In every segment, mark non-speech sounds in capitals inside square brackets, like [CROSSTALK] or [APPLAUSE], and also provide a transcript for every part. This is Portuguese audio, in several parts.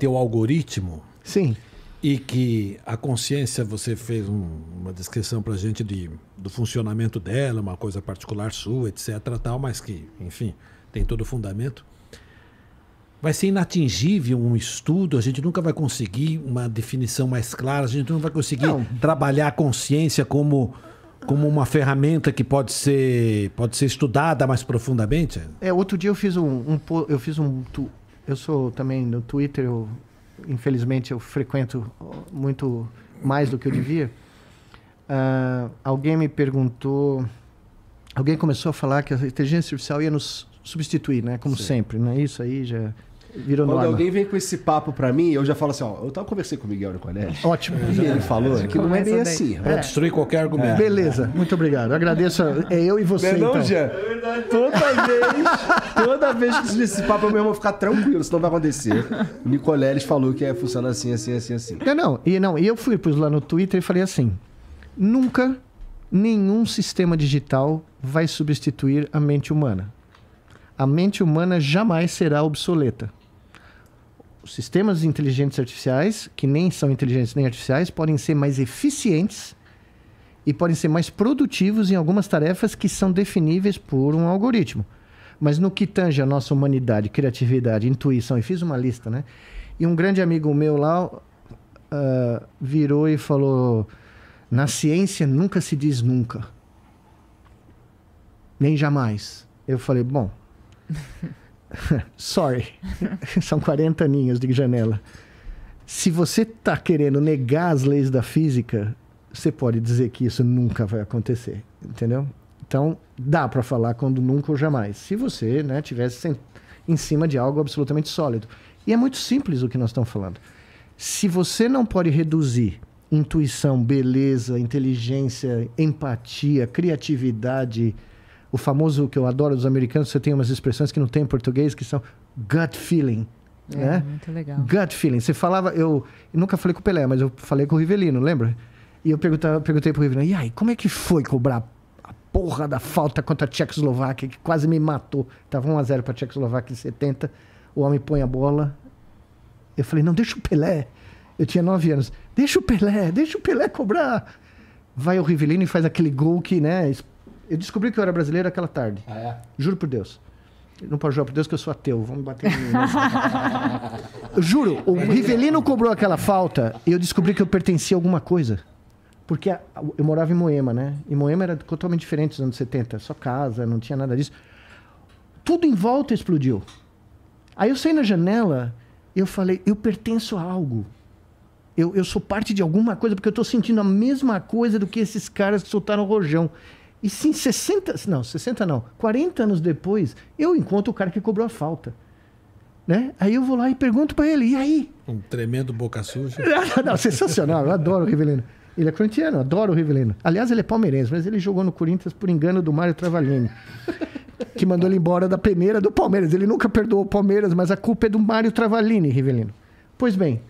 teu algoritmo. Sim. E que a consciência, você fez um, uma descrição para a gente de, do funcionamento dela, uma coisa particular sua, etc. Tal, mas que, enfim, tem todo o fundamento. Vai ser inatingível um estudo, a gente nunca vai conseguir uma definição mais clara, a gente não vai conseguir não. trabalhar a consciência como como uma ferramenta que pode ser, pode ser estudada mais profundamente? É, outro dia eu fiz um, um eu fiz um, eu sou também no Twitter, eu, infelizmente eu frequento muito mais do que eu devia. Uh, alguém me perguntou, alguém começou a falar que a inteligência artificial ia nos substituir, né? Como Sim. sempre, né? Isso aí já virou Quando norma. alguém vem com esse papo pra mim, eu já falo assim, ó, eu tava conversei com o Miguel Nicoletti. Ótimo. E ele falou é, que não é bem assim. Vai né? é. destruir qualquer argumento. É. Beleza, muito obrigado. agradeço. É eu e você, não, é então. Jean? É toda vez, toda vez que esse papo, eu mesmo vou ficar tranquilo, senão vai acontecer. O falou que é, funciona assim, assim, assim, assim. Não, não. E, não, eu fui, pus lá no Twitter e falei assim, nunca nenhum sistema digital vai substituir a mente humana. A mente humana jamais será obsoleta sistemas inteligentes artificiais, que nem são inteligentes nem artificiais, podem ser mais eficientes e podem ser mais produtivos em algumas tarefas que são definíveis por um algoritmo. Mas no que tange a nossa humanidade, criatividade, intuição, e fiz uma lista, né? E um grande amigo meu lá uh, virou e falou: na ciência nunca se diz nunca, nem jamais. Eu falei: bom. [LAUGHS] [LAUGHS] Sorry. [LAUGHS] São 40 aninhos de janela. Se você está querendo negar as leis da física, você pode dizer que isso nunca vai acontecer, entendeu? Então, dá para falar quando nunca ou jamais. Se você né, tivesse em cima de algo absolutamente sólido. E é muito simples o que nós estamos falando. Se você não pode reduzir intuição, beleza, inteligência, empatia, criatividade, o famoso que eu adoro dos americanos, você tem umas expressões que não tem em português, que são gut feeling. É, né? muito legal. Gut feeling. Você falava, eu, eu nunca falei com o Pelé, mas eu falei com o Rivelino, lembra? E eu perguntei perguntei pro Rivelino, e aí, como é que foi cobrar a porra da falta contra a Tchecoslováquia, que quase me matou? Tava 1x0 pra Tchecoslováquia em 70, o homem põe a bola. Eu falei, não, deixa o Pelé. Eu tinha 9 anos. Deixa o Pelé, deixa o Pelé cobrar. Vai o Rivelino e faz aquele gol que, né, eu descobri que eu era brasileiro aquela tarde. Ah, é? Juro por Deus. Não pode jurar por Deus que eu sou ateu. Vamos bater em mim. Né? [LAUGHS] Juro, o Rivelino é. cobrou aquela falta e eu descobri que eu pertencia a alguma coisa. Porque a, eu morava em Moema, né? E Moema era totalmente diferente dos anos 70. Só casa, não tinha nada disso. Tudo em volta explodiu. Aí eu saí na janela e eu falei, eu pertenço a algo. Eu, eu sou parte de alguma coisa, porque eu estou sentindo a mesma coisa do que esses caras que soltaram o rojão. E sim, 60, não, 60 não, 40 anos depois, eu encontro o cara que cobrou a falta. Né? Aí eu vou lá e pergunto para ele, e aí? Um tremendo boca suja. [LAUGHS] Ah, não, sensacional, eu adoro o Rivelino. Ele é corintiano, adoro o Rivelino. Aliás, ele é palmeirense, mas ele jogou no Corinthians por engano do Mário Travalini, que mandou ele embora da peneira do Palmeiras. Ele nunca perdoou o Palmeiras, mas a culpa é do Mário Travalini, Rivelino. Pois bem,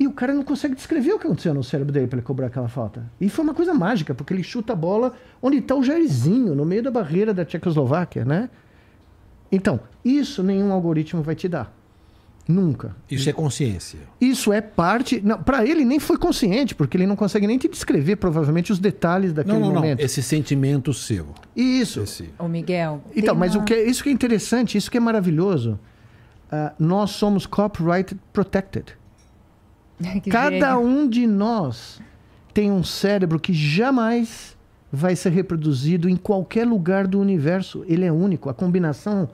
e o cara não consegue descrever o que aconteceu no cérebro dele para ele cobrar aquela falta. E foi uma coisa mágica, porque ele chuta a bola onde está o Jairzinho, no meio da barreira da Tchecoslováquia, né? Então, isso nenhum algoritmo vai te dar. Nunca. Isso é consciência. Isso é parte. Para ele nem foi consciente, porque ele não consegue nem te descrever, provavelmente, os detalhes daquele não, não, momento. Não, esse sentimento seu. Isso. Esse... Miguel. Então, mas uma... o que é, isso que é interessante, isso que é maravilhoso. Uh, nós somos copyright protected. [LAUGHS] Cada gênio. um de nós tem um cérebro que jamais vai ser reproduzido em qualquer lugar do universo. Ele é único. A combinação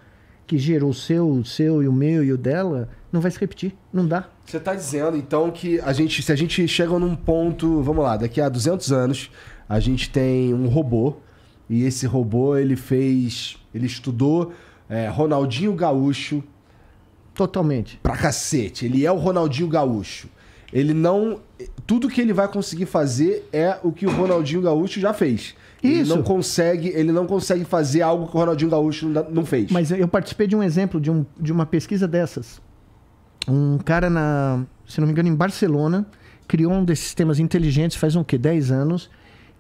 que gerou o seu, o seu e o meu e o dela não vai se repetir. Não dá. Você está dizendo, então, que a gente, se a gente chega num ponto, vamos lá, daqui a 200 anos, a gente tem um robô e esse robô ele fez, ele estudou é, Ronaldinho Gaúcho. Totalmente. Pra cacete. Ele é o Ronaldinho Gaúcho. Ele não. Tudo que ele vai conseguir fazer é o que o Ronaldinho Gaúcho já fez. Ele Isso. não consegue, ele não consegue fazer algo que o Ronaldinho Gaúcho não fez. Mas eu participei de um exemplo de, um, de uma pesquisa dessas. Um cara na, se não me engano, em Barcelona, criou um desses sistemas inteligentes faz um que 10 anos,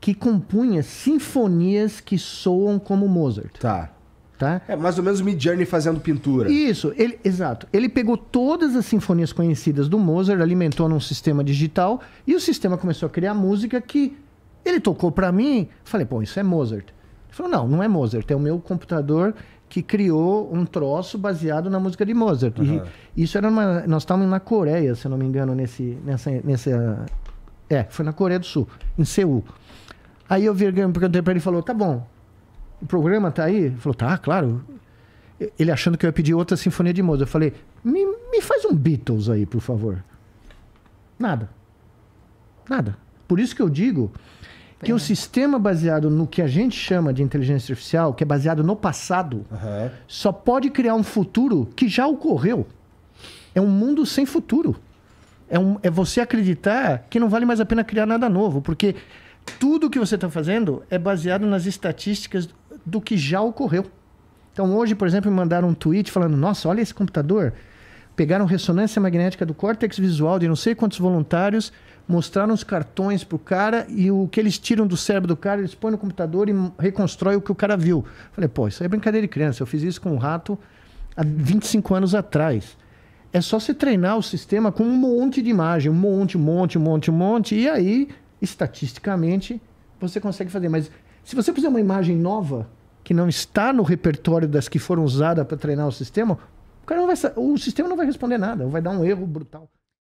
que compunha sinfonias que soam como Mozart. Tá. Tá? É mais ou menos o Mid Journey fazendo pintura. Isso, ele, exato. Ele pegou todas as sinfonias conhecidas do Mozart, alimentou num sistema digital e o sistema começou a criar música que ele tocou para mim. Falei, pô, isso é Mozart. Ele falou, não, não é Mozart, é o meu computador que criou um troço baseado na música de Mozart. Uhum. E isso era uma, nós estávamos na Coreia, se eu não me engano, nesse, nessa, nessa, é, foi na Coreia do Sul, em Seul. Aí eu perguntei para ele falou, tá bom, o programa tá aí? Ele falou, tá, claro. Ele achando que eu ia pedir outra sinfonia de Mozart. Eu falei, me, me faz um Beatles aí, por favor. Nada. Nada. Por isso que eu digo que é. o sistema baseado no que a gente chama de inteligência artificial, que é baseado no passado, uhum. só pode criar um futuro que já ocorreu. É um mundo sem futuro. É, um, é você acreditar que não vale mais a pena criar nada novo, porque tudo que você está fazendo é baseado nas estatísticas do que já ocorreu. Então, hoje, por exemplo, me mandaram um tweet falando: nossa, olha esse computador. Pegaram ressonância magnética do córtex visual de não sei quantos voluntários, mostraram os cartões pro cara e o que eles tiram do cérebro do cara, eles põem no computador e reconstrói o que o cara viu. Falei, pô, isso é brincadeira de criança. Eu fiz isso com um rato há 25 anos atrás. É só você treinar o sistema com um monte de imagem, um monte, um monte, um monte, um monte, e aí, estatisticamente, você consegue fazer. Mas se você fizer uma imagem nova, que não está no repertório das que foram usadas para treinar o sistema, o, cara não vai, o sistema não vai responder nada, vai dar um erro brutal.